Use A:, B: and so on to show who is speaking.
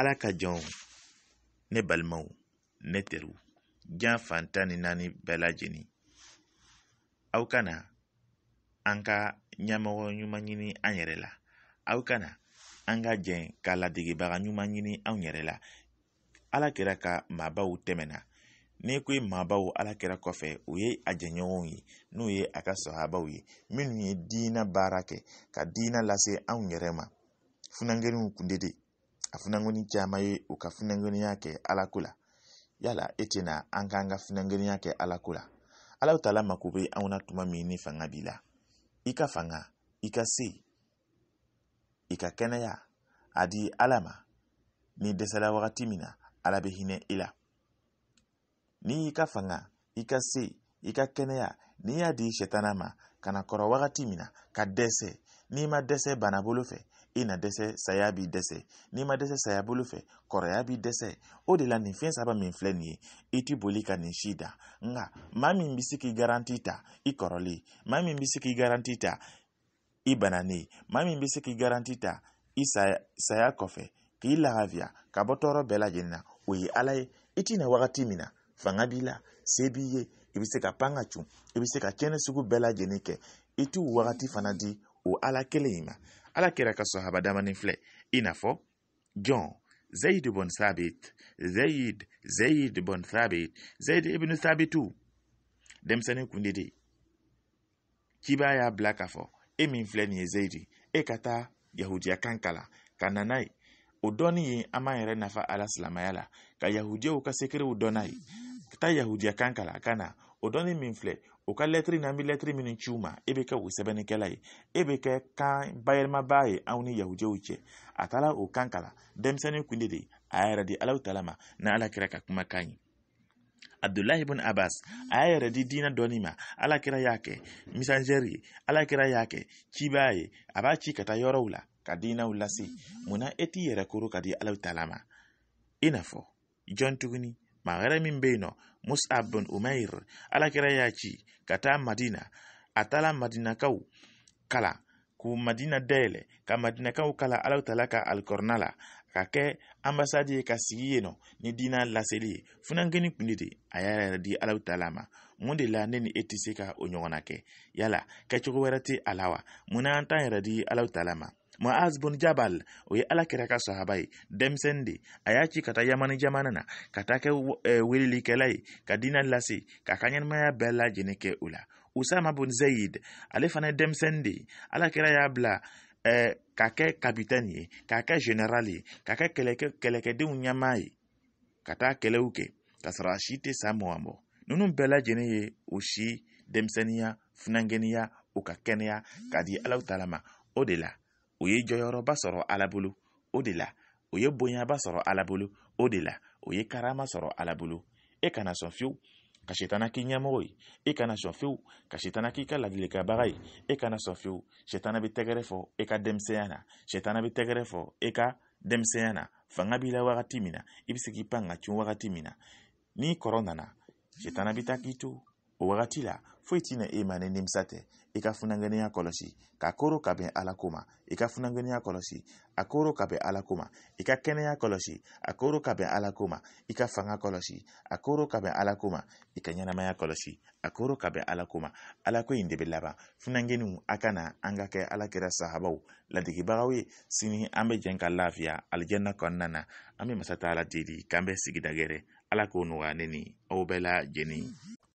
A: ala ka jɔnw ne balimaw ne teriw jan fantan ni naani bɛɛ lajɛlen aw kana an ka ɲɛmɔgɔ ɲuman ɲini an yɛrɛ la aw kana an ka jɛn ka ladegebaga ɲuman ɲini anw yɛrɛ la ala kɛra ka maabaw tɛmɛna ni ko ye maabaw ala kɛra kɔfɛ o ye a jɛɲɔgɔnw ye n'o ye a ka sahabaw ye minnu ye diinɛ baara kɛ ka diinɛ lase anw yɛrɛ ma funankɛninw kun de a funangoni caman ye u ka funangoniya kɛ ala ko la yala e tɛna an k'an ka funangoniya kɛ ala ko la ala tala mako bɛ anw na tuma min ni fanga b'i la i ka fanga i ka se i ka kɛnɛya a di ala ma ni dɛsɛla wagati min na ala bɛ hinɛ i la n'i y'i ka fanga i ka se i ka kɛnɛya n'i y'a di sɛtana ma kana kɔrɔ wagati min na ka dɛsɛ n'i ma dɛsɛ bana fɛ i na dɛsɛ saya b'i dɛsɛ n'i ma dɛsɛ saya bolo fɛ kɔrɔya b'i dɛsɛ o de la nin fɛn saba min filɛ nin ye i ti boli ka nin si da nka maa min bɛ se k'i garanti ta i kɔrɔlen maa min bɛ se k'i garanti ta i bananen maa min bɛ se k'i garanti ta i saya, saya kɔfɛ k'i lahafiya ka bɔ tɔɔrɔ bɛɛ lajɛlen na o ye ala ye i ti na wagati min na fanga b'i la se b'i ye i bɛ se ka pan ka cun i bɛ se ka kɛnɛ sugu bɛɛ lajɛlen kɛ i t'u wagati fana di o ala kelen in ma ala kɛra ka sahaba damanin filɛ i n'a fɔ jɔn zayid bon thabit zayid zayid bon thabit zayid ibn thabitu denmisɛnnin kun de kiba y'a bila k'a fɔ e min filɛ nin ye zayidi e ka taa yahudiya kan kalan ka na n'a ye o dɔnni ye an b'an yɛrɛ nafa ala silamɛya la ka yahudiyaw ka sekerew dɔn n'a ye ka taa yahudiya kan kalan ka na o dɔnni min filɛ o ka lɛtiri na an bɛ lɛtiri minnu ci ma e be kɛ o sɛbɛnnikɛla ye e bɛ kɛ kan bayɛlɛmabaa ye anw ni yahudiyaw cɛ a taara o kan kalan denmisɛnnin kun de de a yɛrɛ di alaw tala ma na ala kira ka kumakan ye abdulahi ibn abbas a y'a yɛrɛ di diinɛ dɔɔni ma ala kira y'a kɛ misanzɛri ye ala kira y'a kɛ cibaa ye a b'a ci ka taa yɔrɔw la ka diinɛw lase munna e t'i yɛrɛ koro ka di alaw tala ma i n'a fɔ jɔn tuguni maa wɛrɛ min bɛ yen nɔ Mus'ab bin Umair alakira ya ci ka taa Madina a taala Madinakaw kala ku Madina dayɛlɛ ka Madinakaw kala Alaw tala ka alikɔrɔna la ka kɛ ambasadi ye ka sigi ye nɔ ni diina laseli ye funankɛni kun de de a y'a yɛrɛ di Alaw tala ma mun de la ne ni e tɛ se ka o ɲɔgɔnna kɛ yala kɛcogo wɛrɛ tɛ a la wa mun na an t'an yɛrɛ di Alaw tala ma mu'az bun jabal o ye ala kɛra ka sahaba ye denmisɛnnin de a y'a ci e, ka taa yamani jamana na ka taa kɛ welelikɛla ye ka diinɛ lase k'a ka ɲɛnamaya bɛɛ lajɛlen kɛ o la usama bun zayid ale fana ye denmisɛnnin de ye ala kɛra y'a bila eh, ka kɛ kapitɛni ye k'a kɛ general ye k'a kɛ kɛlɛkɛdenw ɲɛmaa ye ka taa kɛlɛw kɛ k'a sɔrɔ a si tɛ sa mugan bɔ bɛɛ lajɛlen ye o si denmisɛnninya funangɛniya o ka kɛnɛya k'a di alaw ta o de la o ye jɔyɔrɔba sɔrɔ ala bolo o de la o ye bonyaba sɔrɔ ala bolo o de la o ye karama sɔrɔ ala bolo e kana sɔn fiyewu ka sitana k'i ɲɛmɔgɔ ye e kana sɔn fiyewu ka sitana k'i ka ladilikabaga ye e kana sɔn fiyewu sitana bɛ tɛgɛrɛ fɔ e ka denmisɛnya na sitana bɛ tɛgɛrɛ fɔ e ka denmisɛnya na fanga b'i la wagati min na i bɛ se k'i pan ka cun wagati min na n'i kɔrɔ nana sitana bɛ taa k'i to o wagati la foyi tɛna e ma ni nimisa tɛ i ka funangɛniya kɔlɔsi ka koro ka bɛn ala ko ma i ka funangɛniya kɔlɔsi a koro ka bɛn ala ko ma i ka kɛnɛya kɔlɔsi a koro ka bɛn ala ko ma i ka fanga kɔlɔsi a koro ka bɛn ala ko ma i ka ɲɛnamaya kɔlɔsi a koro ka bɛn ala ko ma ala ko in de bɛ laban funangɛniw a ka na an ka kɛ ala kɛra sahabaw ladigibagaw ye sini an bɛ jɛn ka lafiya alijanna kɔnɔna na an bɛ masa ta ala deli k'an bɛ sigida gɛrɛ ala k'o nɔgɔya ne ni aw bɛɛ lajɛlen